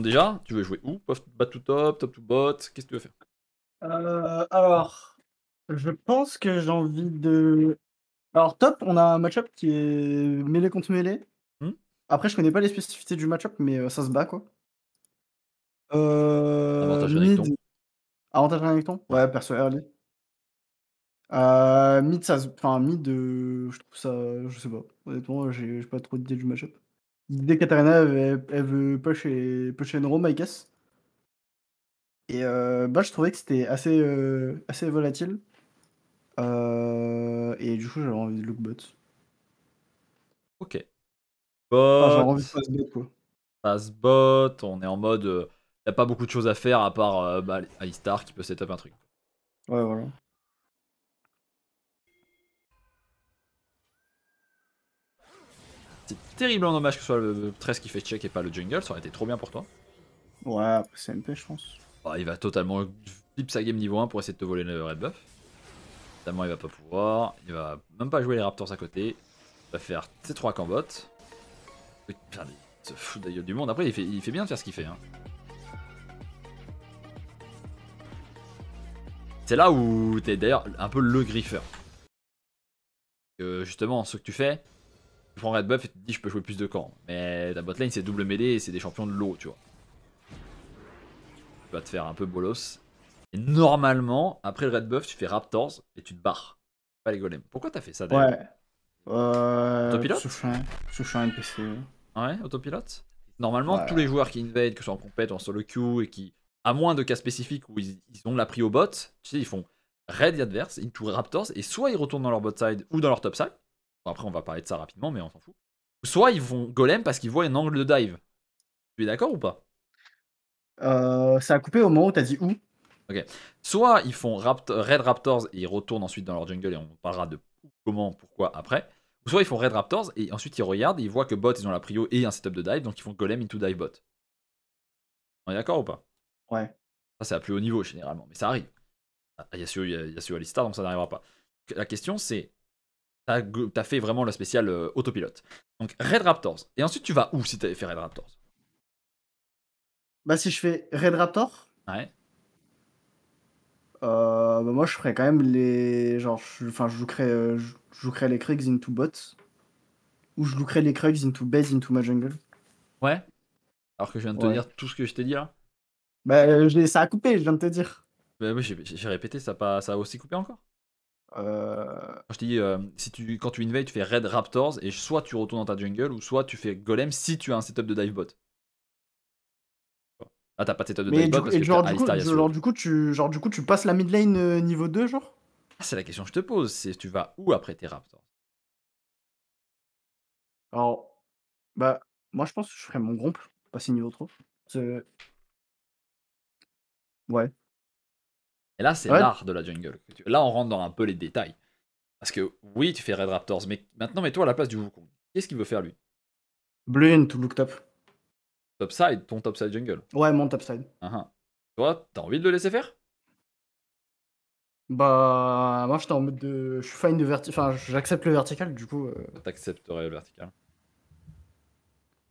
déjà, tu veux jouer où Bat to top, top to bot Qu'est-ce que tu veux faire euh, Alors, je pense que j'ai envie de. Alors, top, on a un match-up qui est mêlé contre mêlé. Hmm. Après, je connais pas les spécificités du match-up, mais euh, ça se bat quoi. Euh, Avantage mid... ton Avantage ton Ouais, perso early. Euh, mid, ça, mid, je trouve ça, je sais pas. Honnêtement, j'ai pas trop d'idées du match-up. L'idée Katarina, elle, veut push, et, push and Et bah, je trouvais que c'était assez, euh, assez volatile. Euh, et du coup, j'avais envie de look bot. Ok. J'avais envie de bot, quoi. on est en mode. Il euh, a pas beaucoup de choses à faire à part bah, qui peut setup un truc. Ouais, voilà. en dommage que ce soit le 13 qui fait check et pas le jungle, ça aurait été trop bien pour toi. Ouais, c'est pêche je pense. Bah, il va totalement flip sa game niveau 1 pour essayer de te voler le red buff. Notamment, il va pas pouvoir. Il va même pas jouer les Raptors à côté. Il va faire T3 Cambot. il se fout d'ailleurs du monde. Après, il fait, bien de faire ce qu'il fait. Hein. C'est là où t'es d'ailleurs un peu le griffeur. Euh, justement, ce que tu fais, tu prends Red Buff et tu te dis je peux jouer plus de camps. Mais la botlane c'est double mêlée et c'est des champions de l'eau, tu vois. Tu vas te faire un peu bolos. Et normalement, après le Red Buff, tu fais Raptors et tu te barres. Pas les golems. Pourquoi t'as fait ça d'ailleurs Ouais. Euh... Autopilote ah Ouais, autopilote Normalement, tous les joueurs qui invade, que ce soit en compète ou en solo queue, et qui, à moins de cas spécifiques où ils, ils ont pris au bot, tu sais, ils font red adverse, into Raptors, et soit ils retournent dans leur bot side ou dans leur top side, après, on va parler de ça rapidement, mais on s'en fout. Soit ils vont golem parce qu'ils voient un angle de dive. Tu es d'accord ou pas euh, Ça a coupé au moment où t'as dit où. Ok. Soit ils font Red Raptors et ils retournent ensuite dans leur jungle et on parlera de comment, pourquoi après. Ou soit ils font Red Raptors et ensuite ils regardent et ils voient que bot ils ont la prio et un setup de dive donc ils font golem into dive bot. On est d'accord ou pas Ouais. Ça c'est à plus haut niveau généralement, mais ça arrive. Il y a sur, il donc ça n'arrivera pas. La question c'est t'as as fait vraiment la spéciale euh, autopilote. Donc Red Raptors. Et ensuite, tu vas où si t'avais fait Red Raptors Bah, si je fais Red Raptors, Ouais. Euh, bah, moi, je ferais quand même les. Genre, enfin, je, vous jouerais, euh, je, les Krugs into Bots. Ou je lookerais les Krugs into Base into my jungle. Ouais. Alors que je viens de te dire tout ce que je t'ai dit là. Bah, ça a coupé, je viens de te dire. Bah, oui, j'ai répété, ça a aussi coupé encore. Euh, je dis, euh, si tu, quand tu invades, tu fais Red Raptors et soit tu retournes dans ta jungle ou soit tu fais Golem si tu as un setup de dive bot. Ah, t'as pas de setup de divebot parce que genre, du coup, genre, du coup, tu, genre, du coup, tu passes la mid lane euh, niveau 2, genre ah, C'est la question que je te pose c'est tu vas où après tes Raptors Alors, bah, moi je pense que je ferais mon groupe, passer niveau 3. Ouais. Et là, c'est l'art de la jungle. Là, on rentre dans un peu les détails. Parce que oui, tu fais Red Raptors, mais maintenant, mets-toi à la place du Wukong. Qu'est-ce qu'il veut faire lui Blue to look top. Topside, ton topside jungle. Ouais, mon topside. Uh ah, ah. Toi, t'as envie de le laisser faire Bah, moi j'étais en mode de. Je suis fine de vertical. Enfin, j'accepte le vertical, du coup. Euh. T'accepterais le vertical.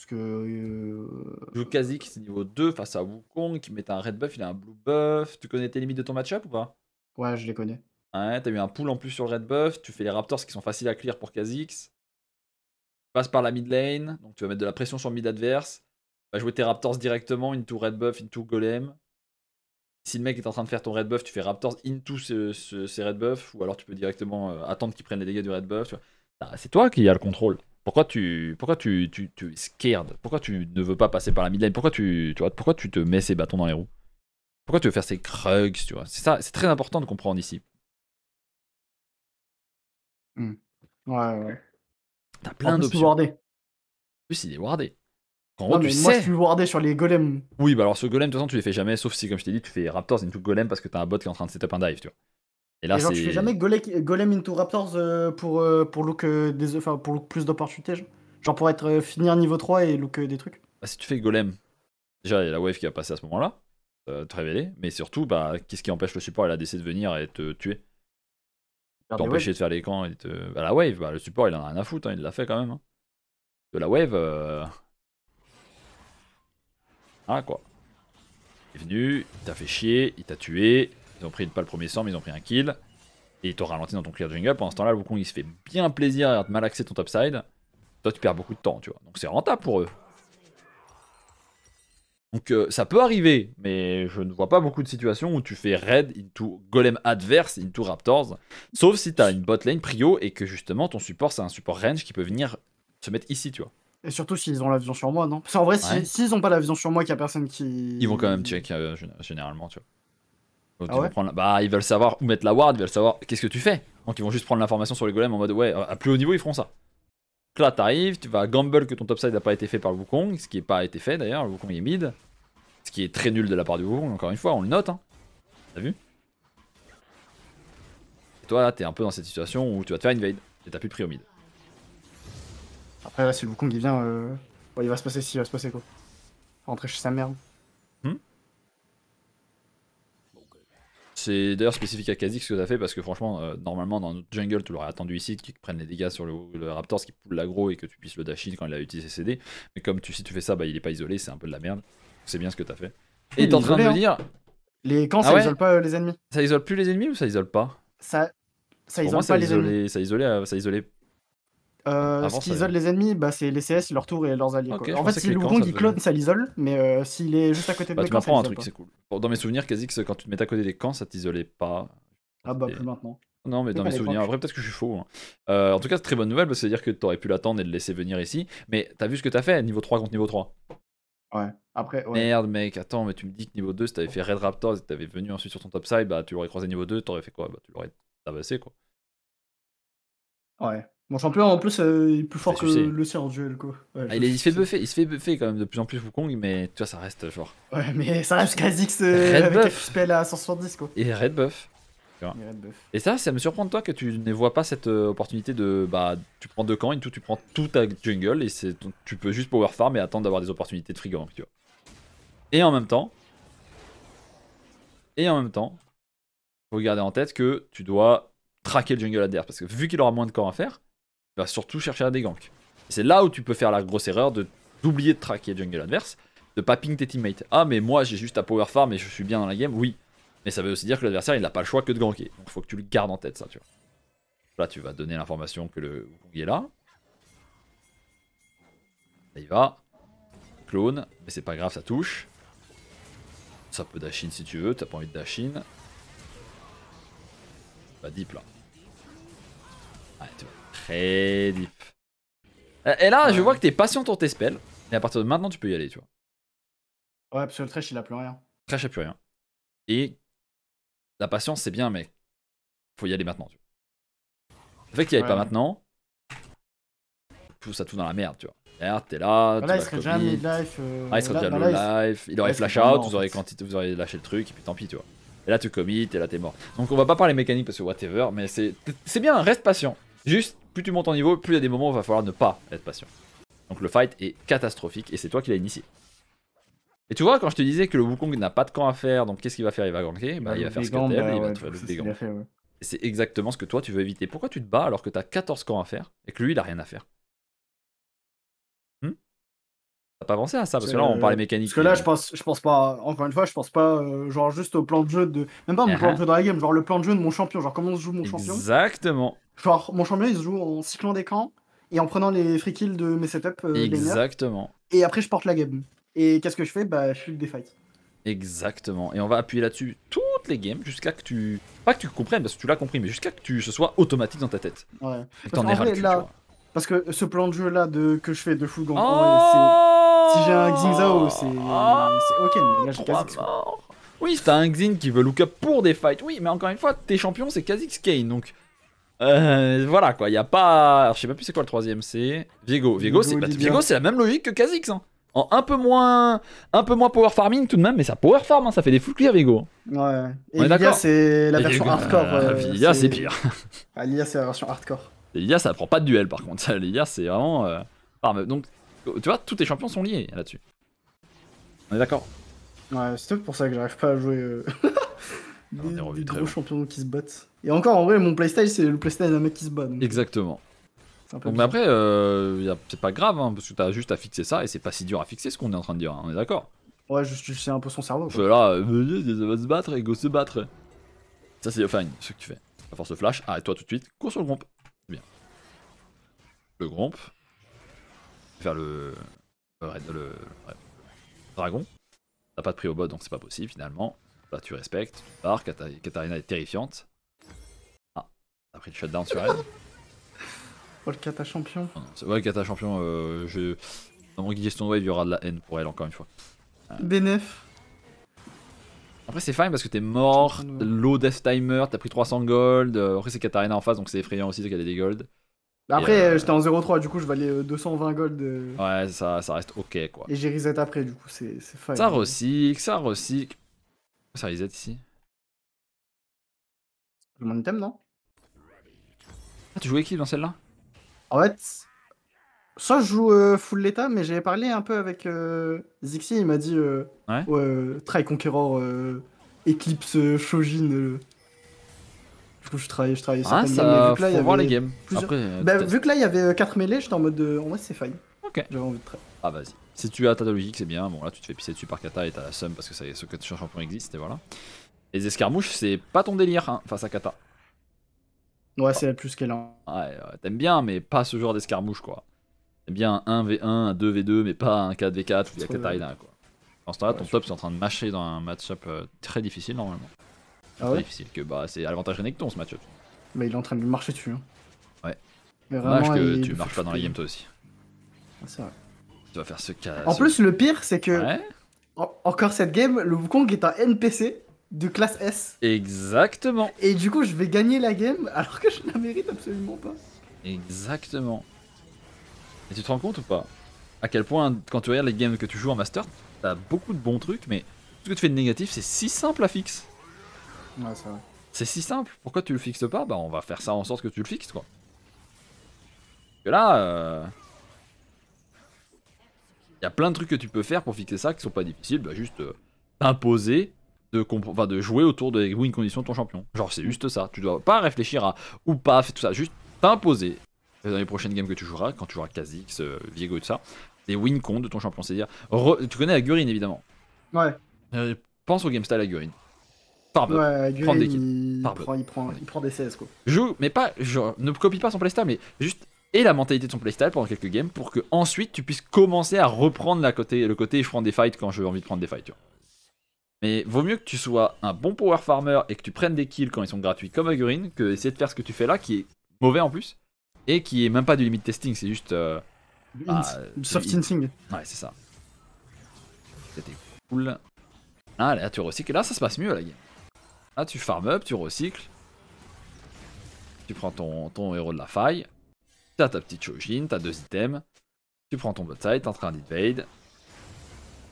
Parce que. Euh... joues c'est niveau 2 face à Wukong, qui met un red buff, il a un blue buff. Tu connais tes limites de ton matchup ou pas Ouais, je les connais. Ouais, t'as eu un pool en plus sur le red buff, tu fais les Raptors qui sont faciles à clear pour Kha'Zix. Tu passes par la mid lane, donc tu vas mettre de la pression sur le mid adverse. Tu vas jouer tes Raptors directement, into red buff, into golem. Si le mec est en train de faire ton red buff, tu fais Raptors into ses, red buffs, ou alors tu peux directement euh, attendre qu'il prenne les dégâts du red buff. Bah, c'est toi qui as le contrôle. Pourquoi tu, pourquoi tu, tu, tu es scared Pourquoi tu ne veux pas passer par la midline Pourquoi tu, tu vois, pourquoi tu te mets ces bâtons dans les roues Pourquoi tu veux faire ces crugs Tu vois, c'est ça, c'est très important de comprendre ici. Mmh. Ouais, ouais. T'as plein d'options. En plus, il est wardé. En gros, tu moi, je suis wardé sur les golems. Oui, bah alors ce golem, de toute façon, tu les fais jamais, sauf si, comme je t'ai dit, tu fais Raptors into golem parce que t'as un bot qui est en train de setup un dive, tu vois. Et là, genre, tu fais jamais golem, into Raptors euh, pour, euh, pour, look, euh, des, enfin, pour plus d'opportunités. Genre. pour être finir niveau 3 et look des trucs. Bah, si tu fais golem, déjà la wave qui va passer à ce moment-là, te révéler, mais surtout, bah, qu'est-ce qui empêche le support il la décidé de venir et te tuer T'empêcher de faire les camps et te... bah, la wave, bah, le support il en a rien à foutre, hein, il l'a fait quand même. Hein. De la wave. Ah quoi. Il est venu, il t'a fait chier, il t'a tué, ils ont pris pas le premier sort, mais ils ont pris un kill. Et ils t'ont ralenti dans ton clear jungle. Pendant ce temps-là, le Wukong il se fait bien plaisir à te malaxer ton topside. Toi, tu perds beaucoup de temps, tu vois. Donc c'est rentable pour eux. Donc euh, ça peut arriver, mais je ne vois pas beaucoup de situations où tu fais raid into golem adverse into raptors, sauf si t'as une bot lane prio et que justement ton support c'est un support range qui peut venir se mettre ici, tu vois. Et surtout s'ils ont la vision sur moi, non Parce qu'en vrai, s'ils n'ont pas la vision sur moi, qu'il n'y a personne qui... Ils vont quand même check euh, généralement, tu vois. Ah bah, ils veulent savoir où mettre la ward, ils veulent savoir qu'est-ce que tu fais. Donc ils vont juste prendre l'information sur les golems en mode ouais, à plus haut niveau ils feront ça. Donc là t'arrives, tu vas gamble que ton top side n'a pas été fait par le Wukong, ce qui n'a pas été fait d'ailleurs, le Wukong est mid. Ce qui est très nul de la part du Wukong, encore une fois, on le note. Hein. T'as vu toi là t'es un peu dans cette situation où tu vas te faire invade et t'as plus pris au mid. Après si le Wukong il vient, euh, il va se passer si, il va se passer quoi. Rentrer chez sa merde. Hmm c'est d'ailleurs spécifique à Kha'Zix ce que tu as fait parce que franchement, euh, normalement dans notre jungle, tu l'aurais attendu ici, qu'il prennent les dégâts sur le, raptor Raptors, qui poule l'aggro et que tu puisses le dash quand il a utilisé ses CD. Mais comme tu, si tu fais ça, bah, il est pas isolé, c'est un peu de la merde. C'est bien ce que tu as fait. Et t'es en train de me dire. Hein. Les camps, ah ça isole pas euh, les ennemis. Ça isole plus les ennemis ou ça isole pas Ça, ça pas les ennemis. Ça euh, ça euh, ce qui isole les ennemis, bah, c'est les CS, leur tour et leurs alliés. En fait, si le il clone, ça l'isole, mais euh, s'il est juste à côté de bah, mes Tu un truc, c'est cool. Dans mes souvenirs, Kazix, quand tu te mettais à côté des camps, ça t'isolait pas. Ah bah, plus maintenant. Non, mais dans mes souvenirs, après peut-être que je suis faux. Hein. Euh, en tout cas, c'est très bonne nouvelle, parce que c'est-à-dire que t'aurais pu l'attendre et le laisser venir ici, mais t'as vu ce que t'as fait, niveau 3 contre niveau 3. Ouais, après. Ouais. Merde, mec, attends, mais tu me dis que niveau 2, si t'avais fait Red Raptors et t'avais venu ensuite sur ton top side, bah tu l'aurais croisé niveau 2, t'aurais fait quoi Bah tu l'aurais tabassé, quoi. Ouais. Mon champion en plus euh, il est plus fort que le sien en duel quoi. il, se fait buffer, il se fait buffer quand même de plus en plus Wukong, mais tu vois ça reste genre. Ouais mais ça reste quasi euh, avec spell à 170 quoi. Et Red Buff. Et, ça, ça me surprend de toi que tu ne vois pas cette euh, opportunité de bah tu prends deux camps et tout, tu prends tout ta jungle et c'est tu peux juste power farm et attendre d'avoir des opportunités de free tu Et en même temps, et en même temps, faut garder en tête que tu dois traquer le jungle adverse parce que vu qu'il aura moins de camp à faire, surtout chercher à des C'est là où tu peux faire la grosse erreur de d'oublier de traquer jungle adverse, de pas ping tes teammates. Ah mais moi j'ai juste à power farm et je suis bien dans la game, oui. Mais ça veut aussi dire que l'adversaire il n'a pas le choix que de ganker. Donc faut que tu le gardes en tête ça, tu vois. Là tu vas donner l'information que le Wukong est là. il va. Clone, mais c'est pas grave, ça touche. Ça peut dashin si tu veux, t'as pas envie de dashin. Pas bah, deep là. Euh, et là, je vois que t'es patient pour tes spells. Et à partir de maintenant, tu peux y aller, tu vois. Ouais, parce que le trash, il a plus rien. Trash, il a plus rien. Et la patience, c'est bien, mais faut y aller maintenant. Tu vois. Le fait qu'il y aille pas maintenant, pousse ça tout dans la merde, tu vois. Merde, t'es là, bah là, il serait déjà euh, ah, il serait déjà bah low Il aurait flash out, vous aurez, lâché le truc, et puis tant pis, tu vois. Et là, tu commit, et là, t'es mort. Donc, on va pas parler mécanique parce que whatever, mais c'est bien, reste patient. Juste, plus tu montes en niveau, plus il y a des moments où il va falloir ne pas être patient. Donc le fight est catastrophique et c'est toi qui l'as initié. Et tu vois, quand je te disais que le Wukong n'a pas de camp à faire, donc qu'est-ce qu'il va faire Il va ganker, bah, il, va bah, faire bah, ce qu'il et il va faire C'est exactement ce que toi tu veux éviter. Pourquoi tu te bats alors que tu as 14 camps à faire et que lui il a rien à faire pas pensé à ça Parce que là, on parlait euh, mécanique. Parce que là, je pense, je pense pas, encore une fois, je pense pas euh, genre juste au plan de jeu de. Même pas au plan de uh-huh. jeu dans la game, genre le plan de jeu de mon champion, genre comment on se joue mon champion. Exactement. Genre, mon champion, il se joue en cyclant des camps et en prenant les free kills de mes setups. Euh, Exactement. et après, je porte la game. Et qu'est-ce que je fais Bah, je suis des fights. Exactement. Et on va appuyer là-dessus toutes les games jusqu'à que tu. Pas que tu comprennes, parce que tu l'as compris, mais jusqu'à que tu... ce soit automatique dans ta tête. Ouais. t'en là... Parce que ce plan de jeu là de... que je fais de full gang, si j'ai un Xin Zhao, c'est ok, mais là j'ai Kha'Zix. Oui, c'est un Xin qui veut look up pour des fights. Oui, mais encore une fois, tes champions c'est Kha'Zix Kane, donc euh, voilà quoi, il y a pas. je sais pas plus c'est quoi le troisième, c'est Viego. Viego, c'est bah, c'est la même logique que Kha'Zix. Hein. En un peu moins, un peu moins power farming tout de même, mais ça power farm, hein, ça fait des full clear Viego. Ouais. Et Lilia, ah, euh, ah, c'est la version hardcore. Euh, c'est pire. Ah, c'est la version hardcore. Et ça prend pas de duel par contre. Lilia, c'est vraiment. Euh, donc tu vois, tous tes champions sont liés là-dessus. On est d'accord Ouais, c'est peut pour ça que j'arrive pas à jouer euh, des, gros champions qui se battent. Et encore, en vrai, mon playstyle, c'est le playstyle d'un mec qui se bat. Euh, Exactement. Donc, mais après, euh, c'est pas grave, hein, parce que t'as juste à fixer ça, et c'est pas si dur à fixer ce qu'on est en train de dire, hein, on est d'accord Ouais, juste tu un peu son cerveau. Quoi. Là, va se battre et go se battre. Ça, c'est fine, ce que tu fais. À force flash, arrête-toi tout de suite, cours sur le groupe. Bien. Le groupe, faire le, le, le dragon. T'as pas de prix au bot donc c'est pas possible finalement. Là tu respectes, tu pars, Katarina est terrifiante. Ah, t'as pris le shutdown sur elle. Oh le kata champion. Ah, ouais le kata champion, euh, je... dans mon gestion wave il y aura de la haine pour elle encore une fois. Euh, B9. Après c'est fine parce que t'es mort, low death timer, t'as pris 300 gold, euh, après c'est Katarina en face donc c'est effrayant aussi qu'elle ait des golds. Bah après, euh, euh, j'étais en 0-3, du coup, je valais 220 euh, gold. Ouais, ça, ça reste ok, quoi. Et j'ai reset après, du coup, c'est fine. Ça recycle, ça recycle. Ça reset ici mon item, non Ah, tu jouais qui dans celle-là En fait, soit je joue full l'état, mais j'avais parlé un peu avec Zixi, il m'a dit euh, ouais. ouais Try Conqueror, Eclipse, Shojin. Du coup, je travaillais, je travaillais ah, ça, vu que là, il y avait les games. vu que là, il y avait 4 mêlées, j'étais en mode ouais, euh, c'est fine. Ok. J'avais envie de Ah, vas-y. Si tu as ta logique, c'est bien. Bon, là, tu te fais pisser dessus par Kata et t'as la somme parce que ce que tu champion existe et voilà. Les escarmouches, c'est pas ton délire hein, face à Kata. Ouais, c'est la plus qu'elle a. Ouais, t'aimes bien, mais pas ce genre d'escarmouche, quoi. T'aimes bien un 1v1, un 2v2, mais pas un 4v4 où il y a quoi. En ce temps-là, ton top, c'est en train de mâcher dans un match-up euh, très difficile, normalement. C'est ah difficile que bah c'est avantage Renekton ce match Mais il est en train de marcher dessus. Hein. Ouais. vraiment, que tu marches pas dans les game toi aussi. Ah, c'est vrai. Tu vas faire ce cas. En plus le pire c'est que encore cette game le Wukong est un NPC de classe S. Exactement. Et du coup je vais gagner la game alors que je ne la mérite absolument pas. Exactement. Et tu te rends compte ou pas À quel point quand tu regardes les games que tu joues en master, t'as beaucoup de bons trucs mais tout ce que tu fais de négatif c'est si simple à fixer c'est si simple. Pourquoi tu le fixes pas Bah, on va faire ça en sorte que tu le fixes, quoi. Que là, euh, il y a plein de trucs que tu peux faire pour fixer ça qui sont pas difficiles. Bah, juste euh, t'imposer de, de jouer autour des win conditions de ton champion. Genre, c'est juste ça. Tu dois pas réfléchir à ou pas, tout ça. Juste t'imposer dans les prochaines games que tu joueras, quand tu joueras Kha'Zix, euh, Viego et tout ça, des win con de ton champion. C'est-à-dire, tu connais la évidemment. Ouais. pense au game style à par des il... prend, il, prend, des CS quoi. Joue, mais pas, genre, ne copie pas son playstyle, mais juste et la mentalité de son playstyle pendant quelques games pour que ensuite tu puisses commencer à reprendre la côté, le côté je prends des fights quand j'ai envie de prendre des fights. Tu vois. Mais vaut mieux que tu sois un bon power farmer et que tu prennes des kills quand ils sont gratuits comme Agurine que essayer de faire ce que tu fais là qui est mauvais en plus et qui est même pas du limit testing, c'est juste. Euh, bah, soft Ouais, c'est ça. C'était cool. Ah là, tu recycles. Là, ça se passe mieux la game. Ah, tu farm up, tu recycles. Tu prends ton, ton héros de la faille. T'as ta petite Shojin, t'as deux items. Tu prends ton bot side, t'es en train d'invade.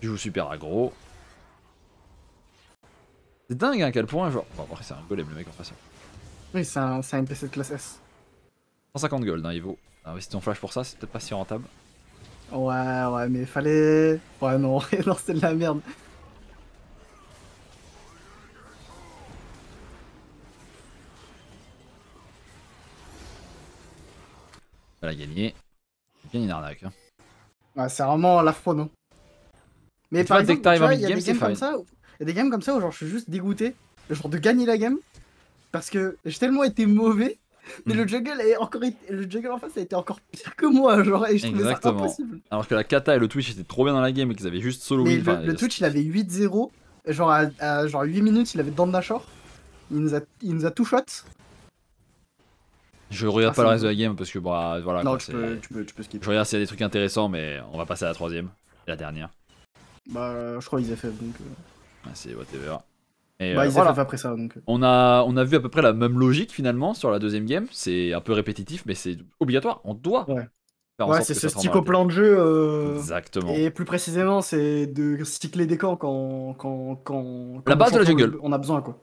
Tu joues super aggro. C'est dingue hein, à quel point, genre. Bon après, c'est un golem le mec en face. Oui, c'est un, un de classe S. 150 gold, hein, il vaut. Ah Investir ton flash pour ça, c'est peut-être pas si rentable. Ouais, ouais, mais fallait. Ouais, non, non c'est de la merde. Elle a gagné, C'est bien une arnaque. Hein. c'est vraiment la fois, non Mais par exemple, Il y a des games comme ça où genre, je suis juste dégoûté genre de gagner la game parce que j'ai tellement été mauvais. Mais hmm. le juggle est encore en face a été encore pire que moi genre et je Exactement. trouvais impossible. Alors que la kata et le Twitch étaient trop bien dans la game et qu'ils avaient juste solo Le, Twitch il avait 8-0 genre à, genre 8 minutes il avait Dandashore. Il nous a il nous a tout shot je regarde pas le reste de la game parce que bah voilà. Non, tu, peux, tu, skipper. Je regarde s'il y a des trucs intéressants, mais on va passer à la troisième, la dernière. Bah, euh, je crois qu'ils fait donc. Euh. Ah, c'est whatever. Et, bah, euh, ils voilà. fait après ça donc. On a, on a vu à peu près la même logique finalement sur la deuxième game. C'est un peu répétitif, mais c'est obligatoire. On doit. Ouais. ouais, c'est ce stick au plan de jeu. Exactement. Et plus précisément, c'est de stick les décors quand. quand, quand, quand la base de la jungle. On a besoin, quoi.